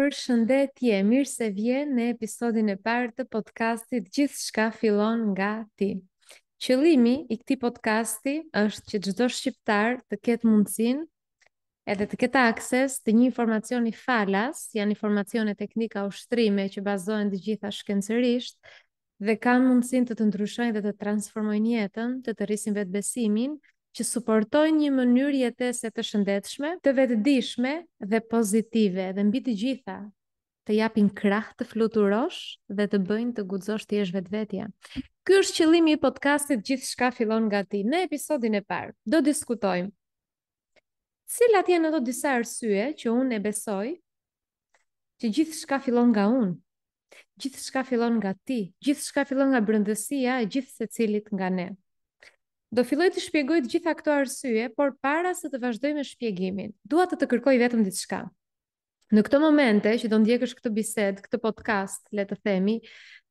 Për shëndetje, mirë se vjen në episodin e parë të podcastit Gjithë shka filon nga ti. Qëlimi i këti podcasti është që gjithdo shqiptar të ketë mundësin edhe të ketë akses të një informacioni falas, janë informacione teknika o shtrime që bazohen të gjitha shkencërisht, dhe kanë mundësin të të ndryshojnë dhe të transformojnë jetën, të të rrisin vetë besimin, që suportojnë një mënyrë jetese të shëndetshme, të vetëdijshme dhe pozitive dhe mbi të gjitha të japin krah të fluturosh dhe të bëjnë të guxosh të jesh vetvetja. Ky është qëllimi i podcastit Gjithçka fillon nga ti. Në episodin e parë do diskutojmë cilat janë ato disa arsye që unë e besoj që gjithçka fillon nga unë. Gjithçka fillon nga ti, gjithçka fillon nga brëndësia e gjithë secilit nga ne. Do filloj të shpjegoj të gjitha këto arsye, por para se të vazhdoj me shpjegimin, dua të të kërkoj vetëm diçka. Në këto momente që do ndjekësh këtë bisedë, këtë podcast, le të themi,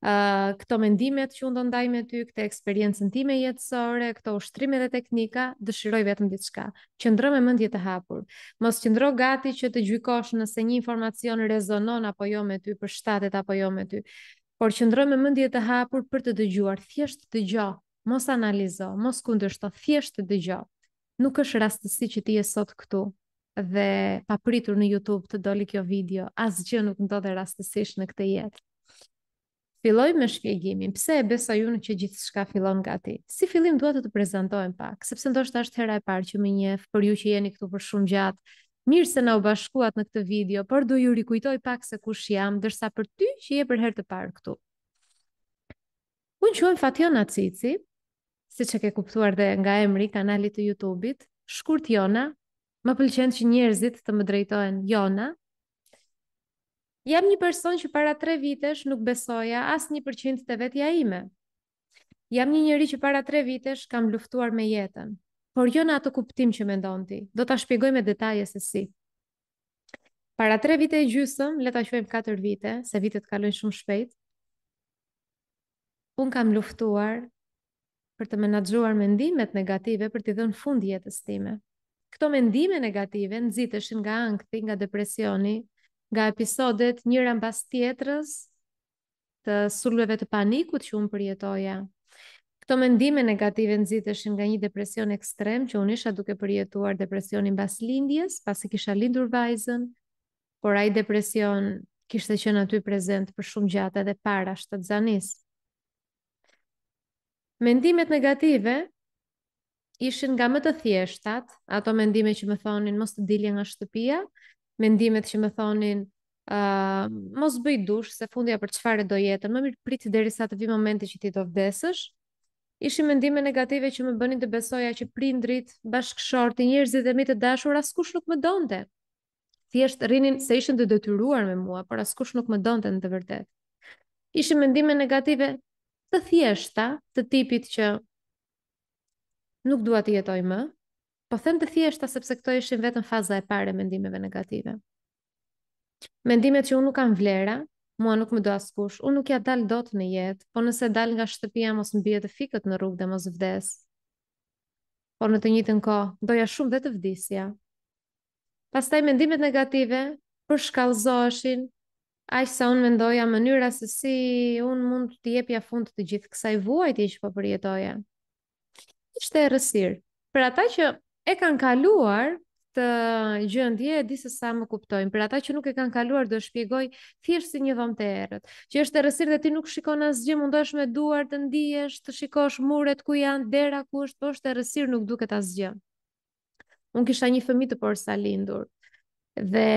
uh, këto mendimet që unë do ndaj me ty, këtë eksperiencën time jetësore, këto ushtrime dhe teknika, dëshiroj vetëm diçka. Qëndro me mendje të hapur. Mos qëndro gati që të gjykosh nëse një informacion rezonon apo jo me ty, për shtatet apo jo me ty. Por qëndro me mendje të hapur për të dëgjuar, thjesht dëgjoj mos analizo, mos kundërshto, thjesht të dëgjo. Nuk është rastësi që ti je sot këtu dhe pa pritur në YouTube të doli kjo video, asgjë nuk ndodh rastësisht në këtë jetë. Filloj me shpjegimin, pse e besa ju në që gjithë shka fillon nga ti. Si fillim duhet të të prezentojmë pak, sepse ndoshta është hera e parë që më njefë për ju që jeni këtu për shumë gjatë, mirë se na u bashkuat në këtë video, por du ju rikujtoj pak se kush jam, dërsa për ty që je për herë të parë këtu. Unë që Fatjona Cici, si që ke kuptuar dhe nga emri kanalit të YouTube-it, shkurt Jona, më pëlqen që njerëzit të më drejtohen Jona. Jam një person që para tre vitesh nuk besoja as një përqind të vetja ime. Jam një njëri që para tre vitesh kam luftuar me jetën, por jo në atë kuptim që me ti, do të shpjegoj me detaje se si. Para tre vite e gjysëm, le ta quajmë katër vite, se vitet kalojnë shumë shpejt, unë kam luftuar për të menaxhuar mendimet negative për t'i dhënë fund jetës time. Këto mendime negative nxiteshin nga ankthi, nga depresioni, nga episodet njëra mbas tjetrës të sulmeve të panikut që unë përjetoja. Këto mendime negative nxiteshin nga një depresion ekstrem që unë isha duke përjetuar depresionin mbas lindjes, pasi kisha lindur vajzën, por ai depresion kishte qenë aty prezent për shumë gjatë edhe para shtatzanisë. Mendimet negative ishin nga më të thjeshtat, ato mendime që më thonin mos të dilje nga shtëpia, mendimet që më thonin uh, mos bëj dush se fundja për çfarë do jetë, më mirë prit derisa të vi momenti që ti do vdesësh. Ishin mendime negative që më bënin të besoja që prindrit, bashkëshorti, njerëzit e mi të dashur askush nuk më donte. Thjesht rrinin se ishin të detyruar me mua, por askush nuk më donte në të vërtetë. Ishin mendime negative të thjeshta të tipit që nuk dua të jetoj më, po them të thjeshta sepse këto ishin vetëm faza e parë e mendimeve negative. Mendimet që unë nuk kam vlera, mua nuk më do askush, unë nuk ja dal dot në jetë, po nëse dal nga shtëpia mos mbihet të fikët në rrugë dhe mos vdes. Por në të njëjtën kohë doja shumë vetë vdisja. Pastaj mendimet negative përshkallzoheshin aqë sa unë mendoja mënyra se si unë mund të t'jepja fund të gjithë kësaj vuajti që po përjetoja. Ishte rësirë. Për ata që e kanë kaluar të gjëndje, e disë sa më kuptojnë. Për ata që nuk e kanë kaluar, do shpjegoj thjesht si një dhomë të erët. Që është e rësirë dhe ti nuk shikon asë gjë, me duar të ndijesh, të shikosh muret ku janë, dera ku është, po është e rësirë nuk duket asë gjë. Unë kisha një fëmi të por sa lindur. Dhe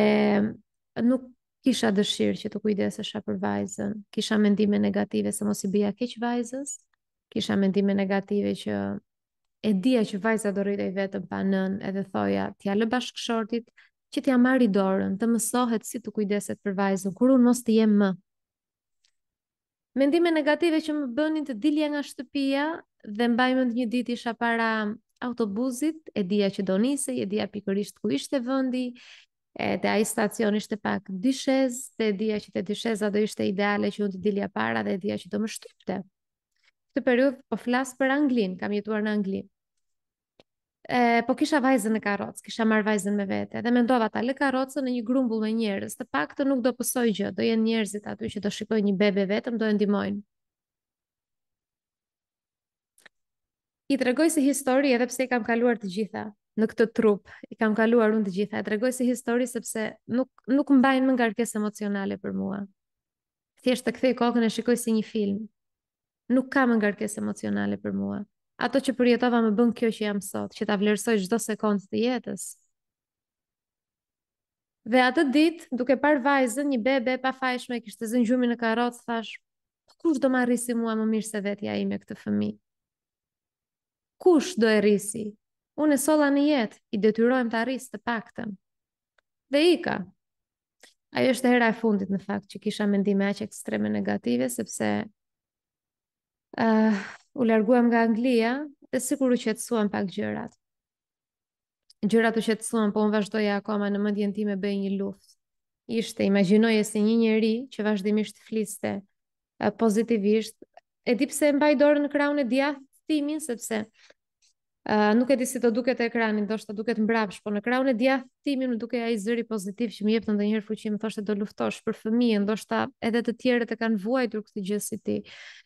nuk kisha dëshirë që të kujdesesha për vajzën, kisha mendime negative se mos i bëja keq vajzës, kisha mendime negative që e dija që vajza do rritej vetëm pa nën, edhe thoja, t'ia lë bashkëshortit që t'ia marri dorën, të mësohet si të kujdeset për vajzën kur unë mos të jem më. Mendime negative që më bënin të dilja nga shtëpia dhe mbaj mend një ditë isha para autobuzit, e dija që do nisej, e dija pikërisht ku ishte vendi, dhe ai stacion ishte pak dyshez, dhe dhja që të dyshezat do ishte ideale që unë të dilja para dhe dhja që do më shtypte. Këtë periud po flasë për Anglin, kam jetuar në Anglin. E, po kisha vajzën e karroc, kisha marrë vajzën me vete, dhe mendova ta lë karocën në një grumbull me njerëz, të pak të nuk do pësoj gjë, do jenë njerëzit aty që do shikoj një bebe vetëm, do e ndimojnë. I tregoj se histori edhe pse i kam kaluar të gjitha, në këtë trup. I kam kaluar unë të gjitha. E tregoj si histori sepse nuk nuk mbajnë më ngarkesë emocionale për mua. Thjesht të kthej kokën e shikoj si një film. Nuk ka më ngarkesë emocionale për mua. Ato që përjetova më bën kjo që jam sot, që ta vlerësoj çdo sekondë të jetës. Dhe atë ditë, duke parë vajzën, një bebe pa fajshme, kishte zënë gjumin në karrocë, thash, po kush do marrësi mua më mirë se vetja ime këtë fëmijë? Kush do e rrisi? unë e sola në jetë, i detyrojmë të arrisë të paktën. Dhe ka. ajo është hera e fundit në fakt që kisha mendime aq ekstreme negative, sepse uh, u larguam nga Anglia dhe sikur u qetsuam pak gjërat. Gjërat u qetësuan, po unë vazhdoja akoma në mendjen me bëj një luftë. Ishte imagjinoje si një njeri që vazhdimisht fliste uh, pozitivisht, e di mbaj dorën në krahun e timin, sepse nuk e di si të duket e ekranin, do të duket mbrapsh, po në ekranin e diafitimit më a ai zëri pozitiv që më jep të ndonjëherë fuqi, më thoshte do luftosh për fëmijën, do shtë edhe të tjerët e kanë vuajtur këtë gjë si ti.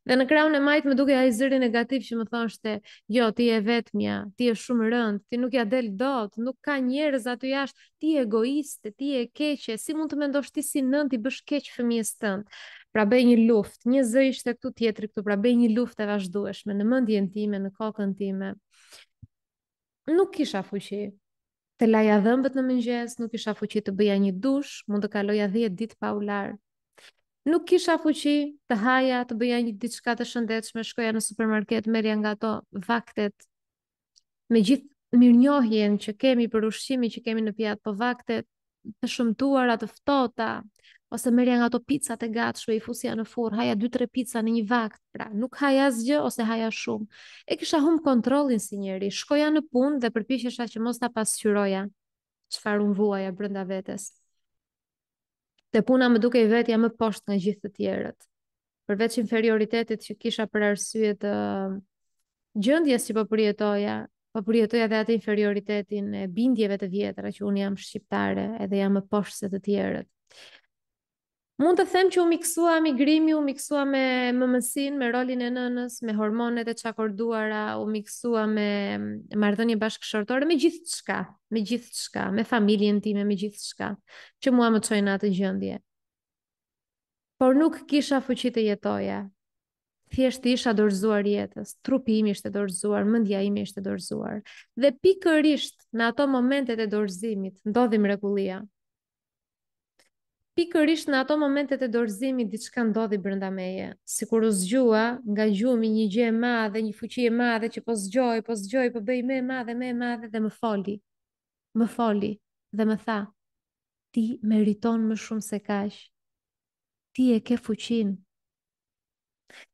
Dhe në ekranin e majtë më a ai zëri negativ që më thoshte, jo, ti je vetmja, ti je shumë rënd, ti nuk ja del dot, nuk ka njerëz aty jashtë, ti je egoiste, ti je keqe, si mund të mendosh ti si nën ti bësh keq fëmijës tënd pra bëj një luftë, një zë ishte këtu tjetri këtu, pra bëj një luftë e vazhdueshme në mendjen time, në kokën time. Nuk kisha fuqi të laja dhëmbët në mëngjes, nuk kisha fuqi të bëja një dush, mund të kaloja 10 ditë pa ular. Nuk kisha fuqi të haja, të bëja një diçka të shëndetshme, shkoja në supermarket, merrja nga ato vaktet me gjithë mirënjohjen që kemi për ushqimin që kemi në pjatë, po vaktet të shumtuara të ftohta, ose merja nga ato pizzat e gatshme i fusja në furrë, haja 2-3 pizza në një vakt, pra nuk haja asgjë ose haja shumë. E kisha hum kontrollin si njëri, shkoja në punë dhe përpiqesha që mos ta pasqyroja çfarë un vuaja brenda vetes. Te puna më dukej vetja më poshtë nga gjithë të tjerët. Përveç inferioritetit që kisha për arsye të um, gjendjes që po përjetoja, po përjetoja edhe atë inferioritetin e bindjeve të vjetra që un jam shqiptare edhe jam më poshtë se të tjerët. Mund të them që u miksua me grimi, u miksua me mëmësin, me rolin e nënës, me hormonet e çakorduara, u miksua me marrëdhënie bashkëshortore, me gjithçka, me gjithçka, me familjen time, me gjithçka që mua më çojnë atë gjendje. Por nuk kisha fuqi të jetoja. Thjesht isha dorëzuar jetës, trupi im ishte dorëzuar, mendja ime ishte dorëzuar. Dhe pikërisht në ato momente të dorëzimit ndodhi mrekullia pikërisht në ato momentet e dorëzimi diçka ndodhi brenda meje. Sikur u zgjua nga gjumi një gjë e madhe, një fuqi e madhe që po zgjoj, po zgjoj, po bëj më e madhe, më e madhe dhe më foli. Më foli dhe më tha: "Ti meriton më shumë se kaq. Ti e ke fuqin."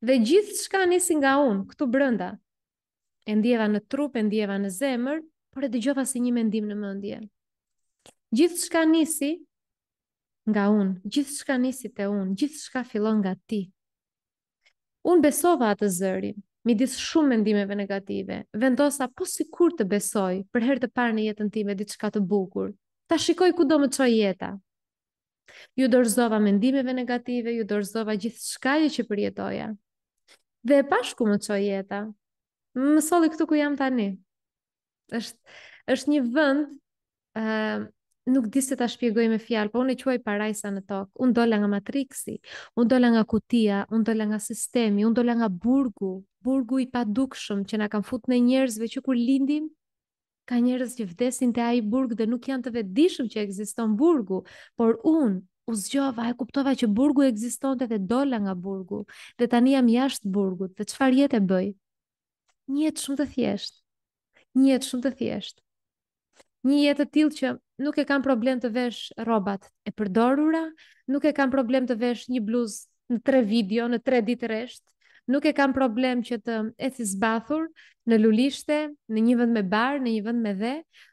Dhe gjithë shka nisi nga unë, këtu brënda. E ndjeva në trup, e ndjeva në zemër, por e dëgjova si një mendim në mëndje. Gjithë shka nisi nga unë, gjithë shka nisi të unë, gjithë shka fillon nga ti. Unë besova atë zërin, mi disë shumë mendimeve negative, vendosa po si kur të besoj, për herë të parë në jetën time, ditë shka të bukur, ta shikoj ku do më qoj jeta. Ju dorëzova mendimeve negative, ju dorëzova gjithë shkaje që përjetoja. Dhe e pashku më qoj jeta, më soli këtu ku jam tani. është, është një vënd, uh, nuk di se ta shpjegoj me fjalë, por unë e quaj parajsa në tokë. Unë dola nga matriksi, unë dola nga kutia, unë dola nga sistemi, unë dola nga burgu, burgu i padukshëm që na kanë futur në njerëzve që kur lindim ka njerëz që vdesin te ai burg dhe nuk janë të vetëdijshëm që ekziston burgu, por unë u zgjova, e kuptova që burgu ekzistonte dhe dola nga burgu, dhe tani jam jashtë burgut, dhe çfarë jetë e bëj? Një jetë shumë të thjeshtë. Një jetë shumë të thjeshtë. Një jetë të tillë që nuk e kam problem të vesh rrobat e përdorura, nuk e kam problem të vesh një bluzë në tre video, në tre ditë rresht, nuk e kam problem që të eci zbathur në lulishte, në një vend me bar, në një vend me dhe,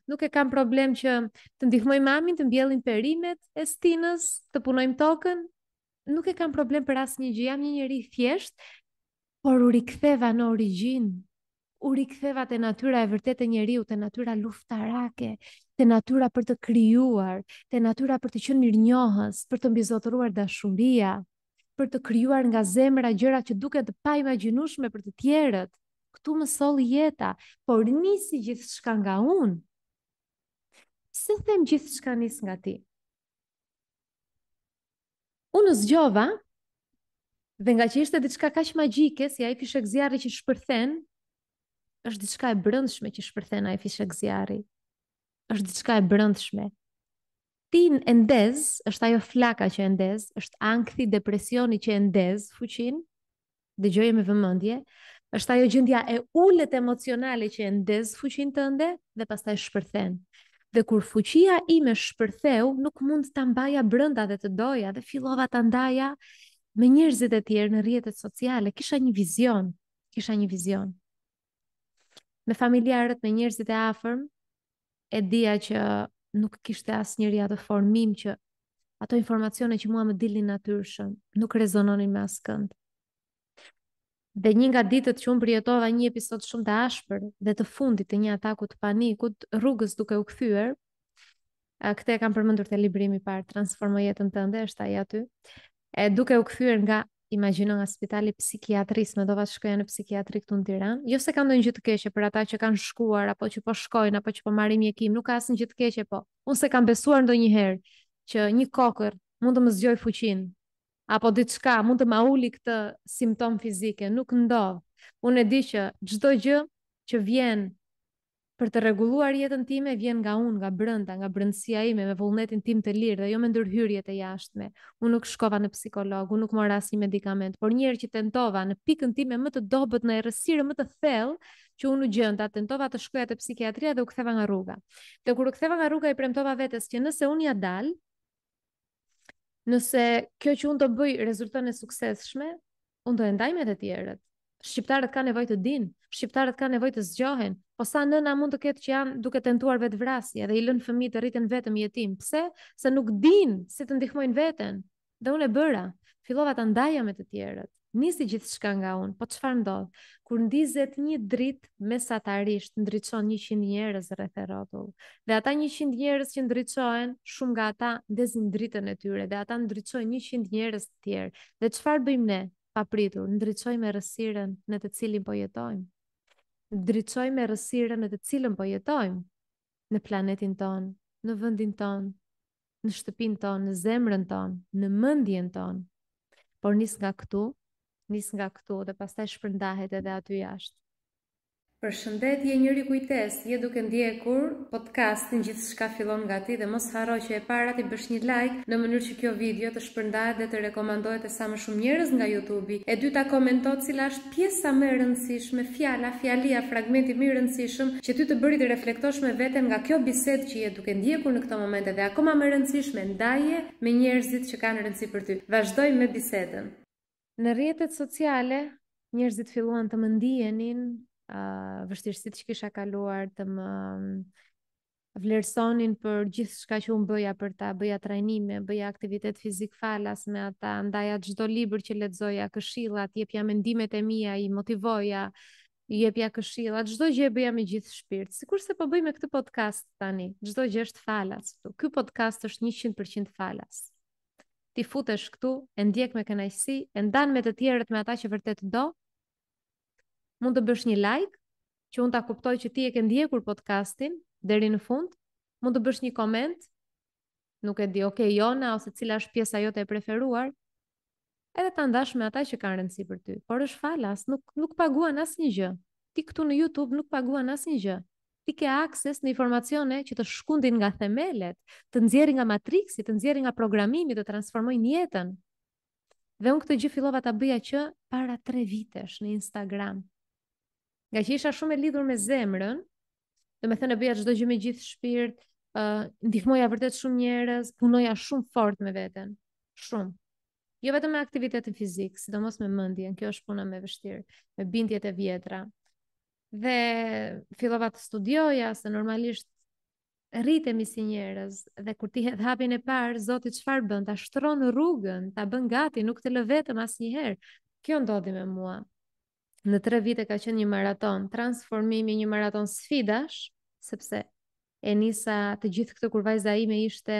nuk e kam problem që të ndihmoj mamin të mbjellin perimet e stinës, të punojm tokën, nuk e kam problem për asnjë gjë, jam një njerëz thjesht, thjeshtë, por u riktheva në origjinë u riktheva te natyra e vërtetë e njeriu, te natyra luftarake, te natyra për të krijuar, te natyra për të qenë mirënjohës, për të mbizotëruar dashuria, për të krijuar nga zemra gjëra që duken të paimagjinueshme për të tjerët. Ktu më soll jeta, por nisi gjithçka nga unë. Si them gjithçka nis nga ti? Unë zgjova dhe nga që ishte diçka kaq magjike, si ai fishek zjarri që shpërthen, është diçka e brëndshme që shpërthen ai fishek zjarri. Është diçka e brëndshme. Ti e ndez, është ajo flaka që e ndez, është ankthi, depresioni që e ndez fuqin. Dëgjoje me vëmendje, është ajo gjendja e ulët emocionale që e ndez fuqin tënde dhe pastaj shpërthen. Dhe kur fuqia ime shpërtheu, nuk mund të mbaja brënda dhe të doja dhe fillova të ndaja me njërzit e tjerë në rjetet sociale. Kisha një vizion, kisha një vizion me familjarët, me njerëzit e afërm, e dija që nuk kishte njëri atë formim që ato informacione që mua më dilnin natyrshëm, nuk rezononin me askënd. Dhe një nga ditët që unë përjetova një episod shumë të ashpër dhe të fundit të një ataku të panikut, rrugës duke u kthyer, këtë e kam përmendur te librimi i parë Transformo jetën tënde, është ai aty. E duke u kthyer nga imagjino nga spitali psikiatris, me do vazh shkoja në psikiatri të në Tiranë. Jo se kam ndonjë gjë të keqe për ata që kanë shkuar apo që po shkojnë apo që po marrin mjekim, nuk ka asnjë gjë të keqe, po unë se kam besuar ndonjëherë që një kokër mund të më zgjoj fuqinë apo diçka mund të ma uli këtë simptom fizike, nuk ndovë, Unë e di që çdo gjë që vjen për të rregulluar jetën time vjen nga unë, nga brenda, nga brendësia ime me vullnetin tim të lirë dhe jo me ndërhyrjet e jashtme. Unë nuk shkova në psikolog, unë nuk mora asnjë medikament, por një herë që tentova në pikën time më të dobët në errësirë më të thellë që unë u gjenda, tentova të shkoja te psikiatria dhe u ktheva nga rruga. Dhe kur u ktheva nga rruga i premtova vetes që nëse unë ja dal, nëse kjo që unë do bëj rezulton e suksesshme, unë do e ndaj me të tjerët. Shqiptarët kanë nevojë të dinë, shqiptarët kanë nevojë të zgjohen, po sa nëna mund të ketë që janë duke tentuar vetvrasje dhe i lën fëmijët të rriten vetëm i jetim. Pse? Se nuk dinë si të ndihmojnë veten. Dhe unë e bëra. Fillova ta ndaja me të tjerët. Nisi gjithçka nga unë, po çfarë ndodh? Kur ndizet një dritë mesatarisht ndriçon 100 njerëz rreth rrotull. Dhe ata 100 njerëz që ndriçohen, shumë nga ata ndezin dritën e tyre dhe ata ndriçojnë 100 njerëz të tjerë. Dhe çfarë bëjmë ne? papritur, ndryqoj me rësiren në të cilin po jetojmë. Ndryqoj me rësiren në të cilin po jetojmë. Në planetin tonë, në vëndin tonë, në shtëpin tonë, në zemrën tonë, në mëndjen tonë. Por nis nga këtu, nis nga këtu dhe pastaj shpërndahet edhe aty jashtë. Për shëndet, je njëri kujtes, je duke ndjekur podcastin gjithë shka fillon nga ti dhe mos haro që e para ti bësh një like në mënyrë që kjo video të shpërndajt dhe të rekomandojt e sa më shumë njërez nga YouTube-i. E ta komento cila është pjesa me rëndësishme, fjala, fjalia, fragmenti me rëndësishme që ty të bëri të reflektosh me vetën nga kjo biset që je duke ndjekur në këto momente dhe akoma me rëndësishme ndaje me njerëzit që kanë rëndësi për ty. Vazhdoj me bisetën. Në sociale, njerëzit filluan të mëndienin vështirësit që kisha kaluar të më mm, vlerësonin për gjithë shka që unë bëja për ta, bëja trajnime, bëja aktivitet fizik falas me ata, ndaja gjdo libër që ledzoja, këshillat, jepja mendimet e mija, i motivoja, i jepja këshillat, gjdo gjë e bëja me gjithë shpirt. Si kur se po bëj me këtë podcast tani, gjdo gjë është falas, këtu. këtë podcast është 100% falas. Ti futesh këtu, e ndjek me kënajsi, e ndan me të tjerët me ata që vërtet do, mund të bësh një like, që unë ta kuptoj që ti e ke ndjekur podcastin, deri në fund, mund të bësh një koment, nuk e di, okay, jona, ose cila është pjesa jote e preferuar, edhe të ndash me ata që kanë rëndësi për ty. Por është falas, nuk, nuk paguan as një gjë. Ti këtu në YouTube nuk paguan as një gjë. Ti ke akses në informacione që të shkundin nga themelet, të nëzjeri nga matriksi, të nëzjeri nga programimi, të transformoj jetën. Dhe unë këtë gjë fillova ta bëja që para 3 vitesh në Instagram, nga që isha shumë e lidhur me zemrën, dhe me thënë e bëja gjithë me gjithë shpirt, uh, ndihmoja vërtet shumë njerës, punoja shumë fort me veten, shumë. Jo vetëm me aktivitetin fizik, sidomos me mendjen, kjo është puna më e vështirë, me bindjet e vjetra. Dhe fillova të studioja, se normalisht rritemi si njerëz dhe kur ti hedh hapin e parë, Zoti çfarë bën? Ta shtron rrugën, ta bën gati, nuk të lë vetëm asnjëherë. Kjo ndodhi me mua në tre vite ka qenë një maraton, transformimi një maraton sfidash, sepse e nisa të gjithë këtë kur vajza ime ishte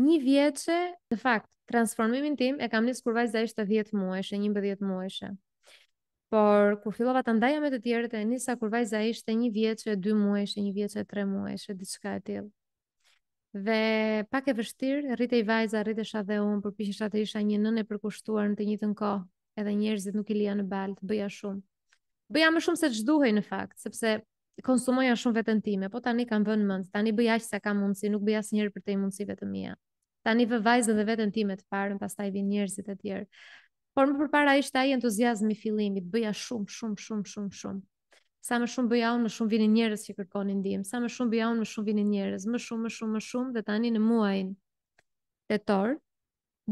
një vjeqe, në fakt, transformimin tim e kam nisur kur vajza ishte 10 muajshe, një bëdhjet muajshe. Por, kur fillova të ndaja me të tjerët e nisa kur vajza ishte një vjeqe, 2 muajshe, një vjeqe, 3 muajshe, diçka e tillë. Dhe pak e vështirë, rritej vajza, rritesha dhe unë, përpishisha të isha një nëne përkushtuar në të njëtën kohë, edhe njerëzit nuk i lija në balt, bëja shumë. Bëja më shumë se që duhej në fakt, sepse konsumoja shumë vetën time, po tani kam vënë mëndë, tani bëja që se kam mundësi, nuk bëja së njerë për te i mundësive të mija. Tani vë vajzën dhe vetën time të parën, pas taj vinë njerëzit e tjerë. Por më përpara ishte aji entuziasmi fillimit, bëja shumë, shumë, shumë, shumë, shumë. Sa më shumë bëja unë, më shumë vini njerëz që kërkonin ndihmë. Sa më shumë bëja unë, më shumë vini njerëz. Më shumë, më shumë, më shumë. Dhe tani në muajin tetor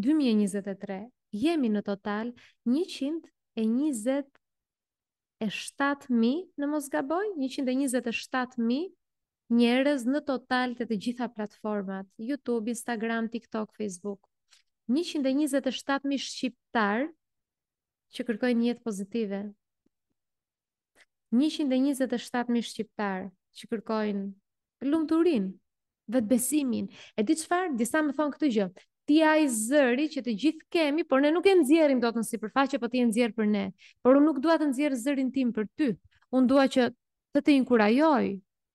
2023, jemi në total 127.000 në mozgaboj, 127.000 njerëz në total të të gjitha platformat, YouTube, Instagram, TikTok, Facebook. 127.000 shqiptar që kërkojnë jetë pozitive. 127.000 shqiptar që kërkojnë lumëturin, vetë besimin. E di qëfar, disa më thonë këtë gjë, ti ai zëri që të gjithë kemi, por ne nuk e nxjerrim dot në sipërfaqe, po ti e nxjerr për ne. Por unë nuk dua të nxjerr zërin tim për ty. Unë dua që të të inkurajoj.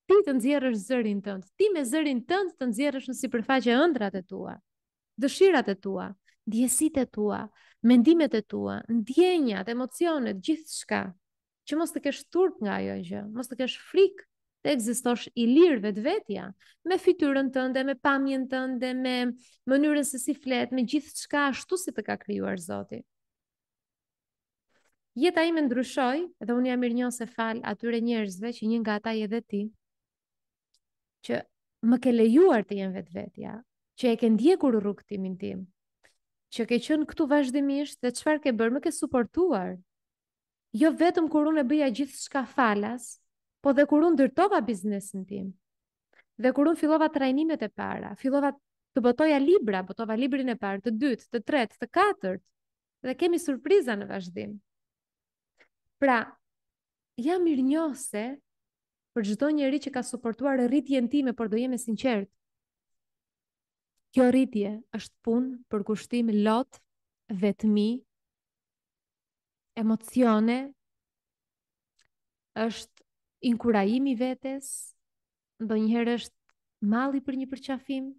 Ti të nxjerrësh zërin tënd. Ti me zërin tënd të nxjerrësh në sipërfaqe ëndrat e tua, dëshirat e tua, djesit e tua, mendimet e tua, ndjenjat, emocionet, gjithçka. Që mos të kesh turp nga ajo gjë, mos të kesh frikë, të ekzistosh i lirë vetë vetja, me fityrën tënde, me pamjen tënde, me mënyrën se si fletë, me gjithë qka ashtu si të ka kryuar Zoti. Jeta ime ndryshoj, edhe unë jam mirë njën se falë atyre njerëzve që njën nga ata i edhe ti, që më ke lejuar të jenë vetë vetja, që e ke ndjekur rrugë timin tim, që ke qënë këtu vazhdimisht dhe qëfar ke bërë, më ke suportuar, jo vetëm kur unë e bëja gjithë shka falas, po dhe kur unë ndërtova biznesin tim, dhe kur unë fillova trajnimet e para, fillova të botoja libra, botova librin e parë, të dytë, të tretë, të katërt, dhe kemi surpriza në vazhdim. Pra, jam mirë njose për gjithdo njeri që ka suportuar rritjen time, por do jeme sinqertë. Kjo rritje është punë për kushtim lot, vetmi, emocione, është inkurajimi vetes, do njëherë është mali për një përqafim,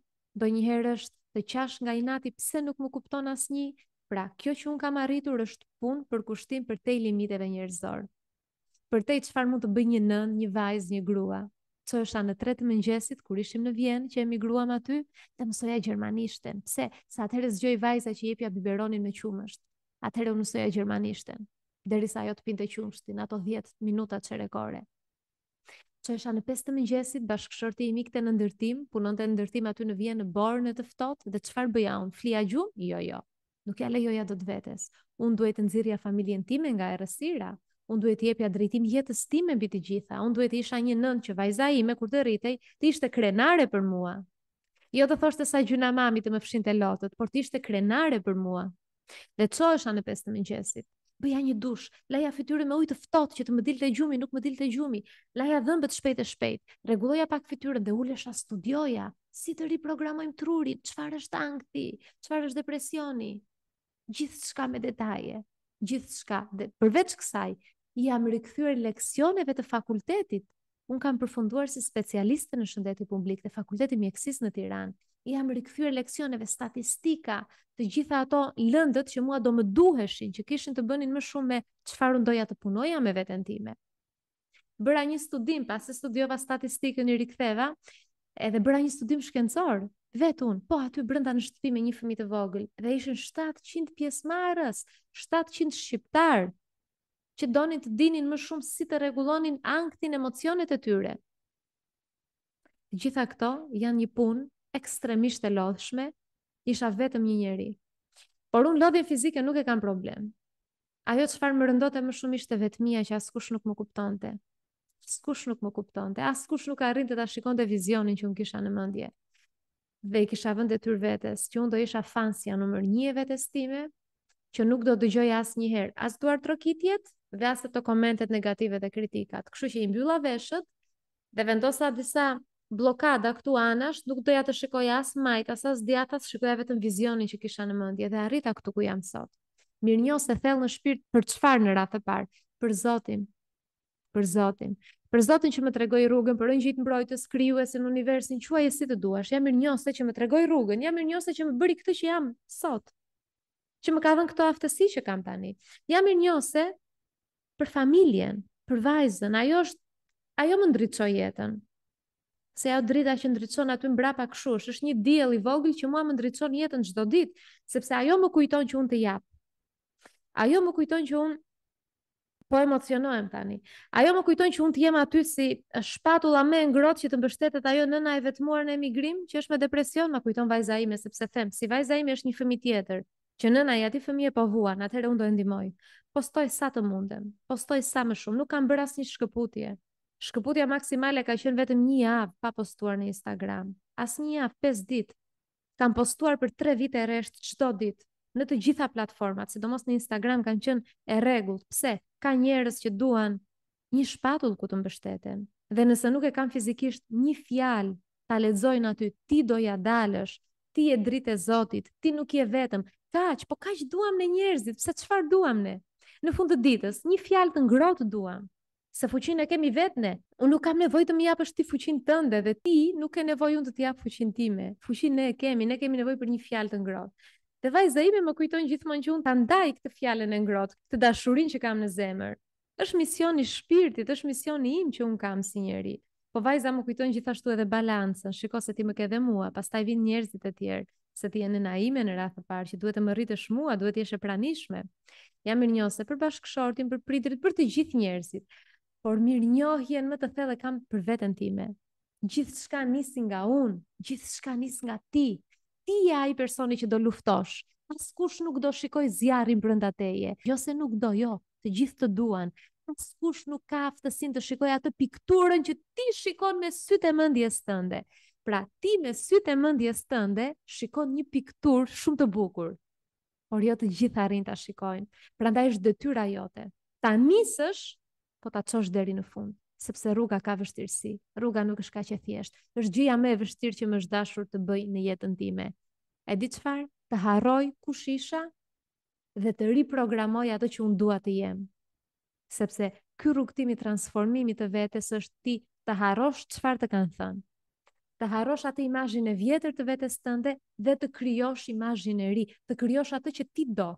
do njëherë është të qash nga inati pse nuk më kupton as një, pra kjo që unë kam arritur është pun për kushtim për te i limiteve njërzorë. Për te i qëfar mund të bëj një nën, një vajz, një grua. Co është anë të tretë mëngjesit, kur ishim në Vjenë, që emigruam aty, dhe mësoja gjermanishten. Pse? Sa atëherë zgjoj vajza që jepja biberonin me qumësht. Atëherë unë mësoja gjermanishten. Derisa ajo të pinte qumështin, ato 10 minuta që rekore që isha në pesë të mëngjesit, bashkëshorti i mikte në ndërtim, punon të ndërtim aty në vje në barë në të ftohtë, dhe qëfar bëja unë, flia gjumë? Jo, jo, nuk jale joja do të vetës. Unë duhet të nëzirja familjen time nga e rësira, unë duhet të jepja drejtim jetës time mbi të gjitha, unë duhet të isha një nënë që vajza ime kur të rritej, të ishte krenare për mua. Jo të thoshtë sa gjuna mami të më fshin të lotët, por të ishte krenare për mua. Dhe në mëngjesit? bëja një dush, laja fytyrën me ujë të ftohtë që të më dilte gjumi, nuk më dilte gjumi, laja dhëmbët shpejt e shpejt, rregulloja pak fytyrën dhe ulesha studioja si të riprogramojmë trurin, çfarë është ankthi, çfarë është depresioni. Gjithçka me detaje, gjithçka. Dhe përveç kësaj, jam rikthyer leksioneve të fakultetit. Un kam përfunduar si specialiste në shëndet publik te Fakulteti Mjekësisë në Tiranë jam rikëthyre leksioneve, statistika, të gjitha ato lëndët që mua do më duheshin, që kishin të bënin më shumë me qëfar ndoja të punoja me vetën time. Bëra një studim, pas e studiova statistikën i rikëtheva, edhe bëra një studim shkencor, vetë unë, po aty brënda në shtëpi me një fëmi të vogël, dhe ishin 700 marës, 700 shqiptarë, që donin të dinin më shumë si të regulonin angtin emocionet e tyre. Gjitha këto janë një punë ekstremisht e lodhshme, isha vetëm një njeri. Por unë lodhje fizike nuk e kam problem. Ajo që farë më rëndote më shumë ishte vetëmia që askush nuk më kuptonte. Askush nuk më kuptonte, askush nuk arrin të ta shikon të vizionin që unë kisha në mëndje. Dhe i kisha vënd e tyr vetës, që unë do isha fansja në mërë një e vetës time, që nuk do dëgjoj asë njëherë, as duar trokitjet, dhe as të komentet negative dhe kritikat. Këshu që i mbylla veshët, dhe vendosa disa blokada këtu anash, nuk doja të shikoj as majtas as djatas, shikoja vetëm vizionin që kisha në mendje dhe arrita këtu ku jam sot. Mirnjo se thellë në shpirt për çfarë në radhë të parë? Për Zotin. Për Zotin. Për Zotin që më tregoi rrugën, për ngjit mbrojtës, krijuesin universin, quaj e si të duash. Jam mirnjo se që më tregoi rrugën, jam mirnjo se që më bëri këtë që jam sot. Që më ka dhënë këtë aftësi që kam tani. Jam mirnjo se për familjen, për vajzën, ajo është ajo më ndriçoi jetën se ajo drita që ndriçon aty mbrapa kështu, është një diell i vogël që mua më ndriçon jetën çdo ditë, sepse ajo më kujton që unë të jap. Ajo më kujton që unë po emocionohem tani. Ajo më kujton që unë të jem aty si shpatulla më e ngrohtë që të mbështetet ajo nëna e vetmuar në emigrim që është me depresion, më kujton vajza ime sepse them, si vajza ime është një fëmijë tjetër, që nëna i aty fëmijë po vuan, atëherë unë do e ndihmoj. Postoj sa të mundem, postoj sa më shumë, nuk kam bërë asnjë shkëputje. Shkëputja maksimale ka qenë vetëm një javë pa postuar në Instagram. As një javë, 5 ditë. Kam postuar për 3 vite e reshtë qëto ditë. Në të gjitha platformat, sidomos në Instagram, kanë qenë e regullt. Pse? Ka njerës që duan një shpatull ku të mbështeten. Dhe nëse nuk e kam fizikisht një fjalë, ta ledzojnë aty, ti doja dalësh, ti e dritë e zotit, ti nuk je vetëm, kaq, po kaq duam në njerëzit, pse qëfar duam në? Në fund të ditës, një fjalë të ngrotë duam, se fuqin e kemi vetëne. Unë nuk kam nevojë të më japësh ti fuqin tënde dhe ti nuk ke nevojë unë të të jap fuqin time. Fuqin ne e kemi, ne kemi nevojë për një fjalë të ngrohtë. Dhe vajza ime më kujton gjithmonë që unë të ndaj këtë fjalën e ngrohtë, këtë dashurinë që kam në zemër. Është misioni i shpirtit, është misioni im që unë kam si njeri. Po vajza më kujton gjithashtu edhe balancën. Shikoj se ti më ke dhe mua, pastaj vin njerëzit e tjerë se ti jeni na ime në radhë të parë që duhet të më rritësh mua, duhet të jesh e pranishme. Jam mirënjose për bashkëshortin, për pritrit, për të gjithë njerëzit por mirë njohjen më të thellë kam për veten time. Gjithçka nisi nga unë, gjithçka nis nga ti. Ti je ai personi që do luftosh. Askush nuk do shikoj zjarrin brenda teje. Jo se nuk do, jo, të gjithë të duan. Askush nuk ka aftësinë të shikoj atë pikturën që ti shikon me sytë e mendjes tënde. Pra ti me sytë e mendjes tënde shikon një pikturë shumë të bukur. Por jo të gjithë arrin ta shikojnë. Prandaj është detyra jote. Ta nisësh po ta çosh deri në fund, sepse rruga ka vështirësi. Rruga nuk është kaq e thjeshtë. Është gjëja më e vështirë që më është dashur të bëj në jetën time. E di çfarë? Të harroj kush isha dhe të riprogramoj ato që unë dua të jem. Sepse ky rrugtim i transformimit të vetes është ti të harrosh çfarë të kanë thënë të harrosh atë imazhin e vjetër të vetes tënde dhe të krijosh imazhin e ri, të krijosh atë që ti do.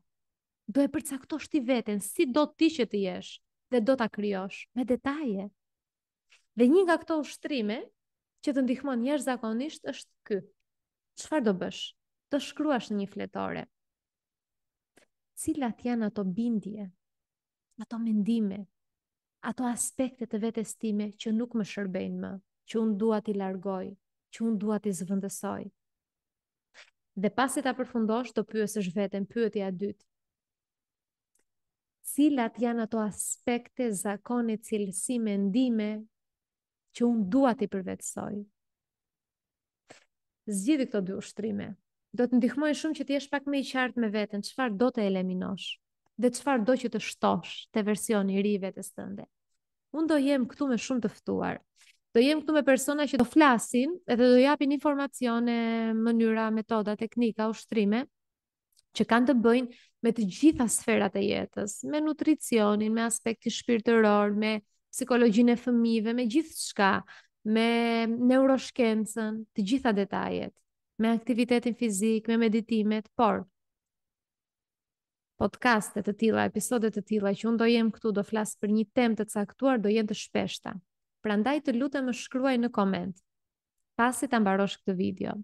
Do e përcaktosh ti veten si do ti që të jesh dhe do ta krijosh me detaje. Dhe një nga këto ushtrime që të ndihmon njerëz zakonisht është ky. Çfarë do bësh? Do shkruash në një fletore. Cilat janë ato bindje? Ato mendime? Ato aspekte të vetes time që nuk më shërbejnë më, që unë dua t'i largoj, që unë dua t'i zvendësoj? Dhe pasi ta përfundosh, do pyesësh veten pyetja e dytë cilat janë ato aspekte, zakone, cilësi, mendime, që unë duat i përvetësoj. Zgjidhi këto dy ushtrime. Do të ndihmojnë shumë që të jesh pak me i qartë me vetën, qëfar do të eliminosh, dhe qëfar do që të shtosh të versioni i ri vetës tënde. Unë do jem këtu me shumë të ftuar. Do jem këtu me persona që do flasin edhe do japin informacione, mënyra, metoda, teknika, ushtrime, që kanë të bëjnë me të gjitha sferat e jetës, me nutricionin, me aspekti shpirtëror, me psikologjinë e fëmijëve, me gjithçka, me neuroshkencën, të gjitha detajet, me aktivitetin fizik, me meditimet, por podcastet të tilla, episode të tilla që unë do jem këtu do flas për një temë të caktuar, do jenë të shpeshta. Prandaj të lutem më shkruaj në koment pasi ta mbarosh këtë video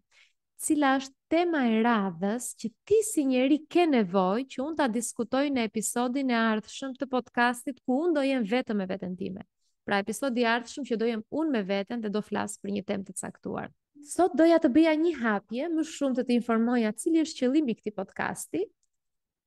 cila është tema e radhës që ti si njeri ke nevojë që unë ta diskutoj në episodin e ardhshëm të podcastit ku unë do jem vetëm me veten time. Pra episodi i ardhshëm që do jem unë me veten dhe do flas për një temë të caktuar. Sot doja të bëja një hapje, më shumë të të informoja cili është qëllimi i këtij podcasti,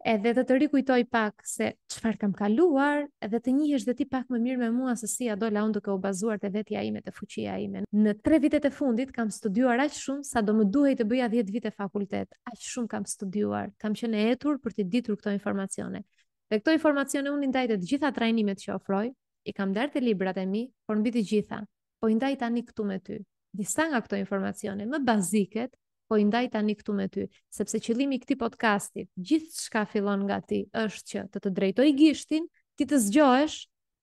edhe të të rikujtoj pak se qëfar kam kaluar, edhe të njihesh dhe ti pak më mirë me mua se si do la unë duke u bazuar të vetja ime të fuqia ime. Në tre vitet e fundit kam studuar aq shumë sa do më duhej të bëja 10 vite fakultet. Aq shumë kam studuar, kam qenë etur për të ditur këto informacione. Dhe këto informacione unë ndaj të gjitha trajnimet që ofroj, i kam dërë librat e mi, por mbi të gjitha, po ndaj tani këtu me ty. Disa nga këto informacione më baziket po i ndaj tani këtu me ty, sepse qëllimi i këtij podcasti, gjithçka fillon nga ti, është që të të drejtoj gishtin, ti të zgjohesh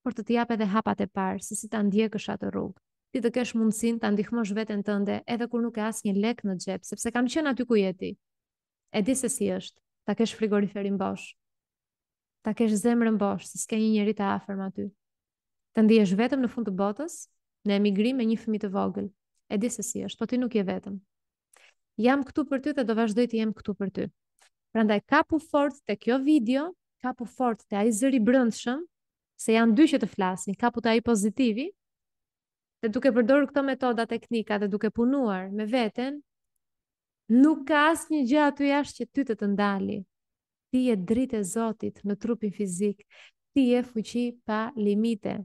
për të të jap edhe hapat e parë, se si ta ndjekësh atë rrugë. Ti të kesh mundësinë ta ndihmosh veten tënde edhe kur nuk ke asnjë lek në xhep, sepse kam qenë aty ku je ti. E di se si është, ta kesh frigoriferin bosh. Ta kesh zemrën bosh, se s'ka një njerëz të afërm aty. Të ndihesh vetëm në fund të botës, në emigrim me një fëmijë të vogël. E di se si është, po ti nuk je vetëm jam këtu për ty dhe do vazhdoj të jem këtu për ty. Prandaj kapu fort te kjo video, kapu fort te ai zëri brëndshëm, se janë dy që të flasin, kapu te ai pozitivi. Dhe duke përdorur këto metoda teknika dhe duke punuar me veten, nuk ka asnjë gjë aty jashtë që ty të të ndali. Ti je dritë e Zotit në trupin fizik. Ti je fuqi pa limite.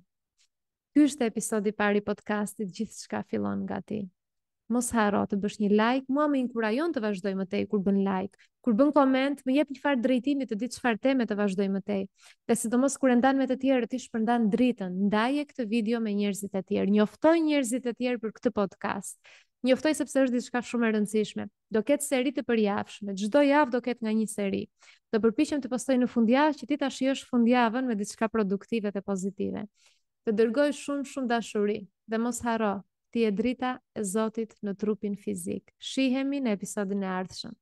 Ky është episodi i parë i podcastit, gjithçka fillon nga ti mos harro të bësh një like, mua më inkurajon të vazhdoj më tej kur bën like, kur bën koment, më jep një farë drejtimi të di çfarë teme të vazhdoj më tej. Dhe sidomos kur e ndan me të tjerë, ti shpërndan dritën, ndaje këtë video me njerëzit e tjerë, njoftoj njerëzit e tjerë për këtë podcast. Njoftoj sepse është diçka shumë e rëndësishme. Do ketë seri të përjavshme, çdo javë do ketë nga një seri. Do përpiqem të postoj në fundjavë që ti ta shijosh fundjavën me diçka produktive dhe pozitive. Të dërgoj shumë shumë dashuri dhe mos harro, ti e drita e Zotit në trupin fizik. Shihemi në episodin e ardhshëm.